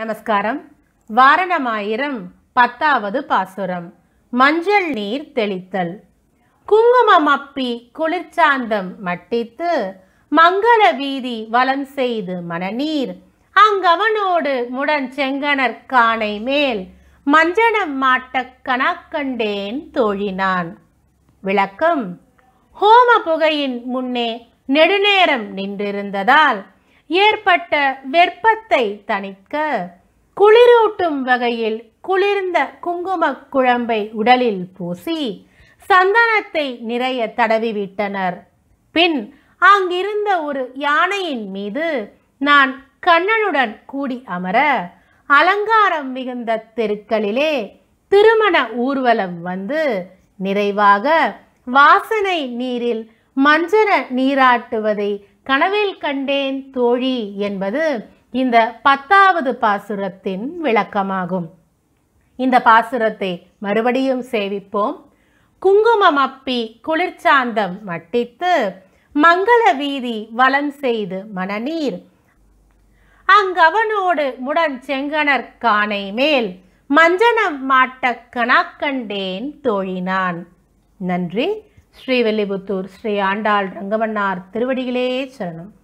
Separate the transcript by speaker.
Speaker 1: நமஸ்காரம் வாரணமாயிரம் பத்தாவது பாசுரம் மஞ்சள் நீர் தெளித்தல் குங்குமம் அப்பி குளிர்ச்சாந்தம் மட்டித்து மங்கள வீதி வலம் செய்து மணநீர் அங்கவனோடு முடன் செங்கனர் காணை மேல் மஞ்சனம் மாட்டக் கணக்கண்டேன் தோழினான் விளக்கம் ஹோம புகையின் முன்னே நெடுநேரம் நின்றிருந்ததால் ஏற்பட்ட வெப்பத்தை தணிக்க குளிரூட்டும் வகையில் குளிர்ந்த குங்கும குழம்பை உடலில் பூசி சந்தனத்தை நிறைய தடவிவிட்டனர் பின் அங்கிருந்த ஒரு யானையின் மீது நான் கண்ணனுடன் கூடி அமர அலங்காரம் மிகுந்த தெருக்களிலே திருமண ஊர்வலம் வந்து நிறைவாக வாசனை நீரில் மஞ்சன நீராட்டுவதை கனவில் கண்டேன் தோழி என்பது இந்த பத்தாவது பாசுரத்தின் விளக்கமாகும் இந்த பாசுரத்தை மறுபடியும் சேவிப்போம் குங்குமம் அப்பி குளிர்ச்சாந்தம் மட்டித்து மங்கள வீதி வலம் செய்து மணநீர் அங்கவனோடு முடன் செங்கனர் கானை மேல் மஞ்சனம் மாட்டக் கணாக்கண்டேன் தோழினான் நன்றி ஸ்ரீவெல்லிபுத்தூர் ஸ்ரீ ஆண்டாள் ரங்கமன்னார் திருவடிகளே சரணம்